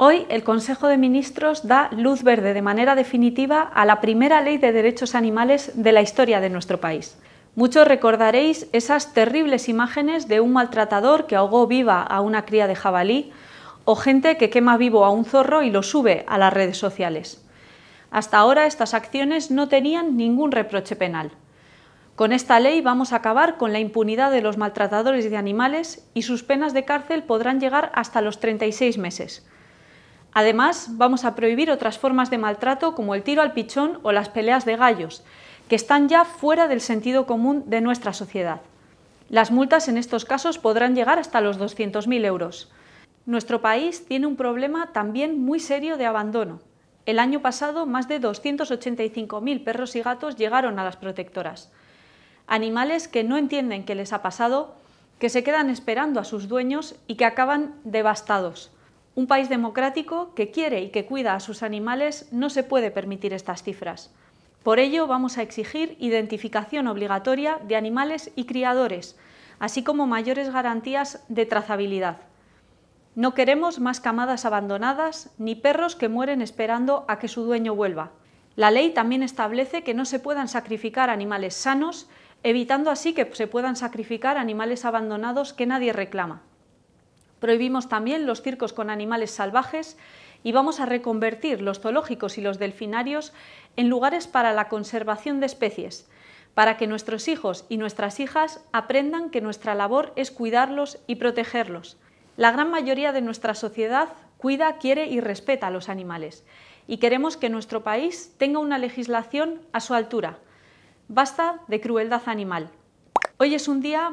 Hoy el Consejo de Ministros da luz verde de manera definitiva a la primera ley de derechos animales de la historia de nuestro país. Muchos recordaréis esas terribles imágenes de un maltratador que ahogó viva a una cría de jabalí o gente que quema vivo a un zorro y lo sube a las redes sociales. Hasta ahora estas acciones no tenían ningún reproche penal. Con esta ley vamos a acabar con la impunidad de los maltratadores de animales y sus penas de cárcel podrán llegar hasta los 36 meses. Además, vamos a prohibir otras formas de maltrato como el tiro al pichón o las peleas de gallos, que están ya fuera del sentido común de nuestra sociedad. Las multas en estos casos podrán llegar hasta los 200.000 euros. Nuestro país tiene un problema también muy serio de abandono. El año pasado, más de 285.000 perros y gatos llegaron a las protectoras. Animales que no entienden qué les ha pasado, que se quedan esperando a sus dueños y que acaban devastados. Un país democrático que quiere y que cuida a sus animales no se puede permitir estas cifras. Por ello, vamos a exigir identificación obligatoria de animales y criadores, así como mayores garantías de trazabilidad. No queremos más camadas abandonadas ni perros que mueren esperando a que su dueño vuelva. La ley también establece que no se puedan sacrificar animales sanos, evitando así que se puedan sacrificar animales abandonados que nadie reclama. Prohibimos también los circos con animales salvajes y vamos a reconvertir los zoológicos y los delfinarios en lugares para la conservación de especies, para que nuestros hijos y nuestras hijas aprendan que nuestra labor es cuidarlos y protegerlos. La gran mayoría de nuestra sociedad cuida, quiere y respeta a los animales y queremos que nuestro país tenga una legislación a su altura. Basta de crueldad animal. Hoy es un día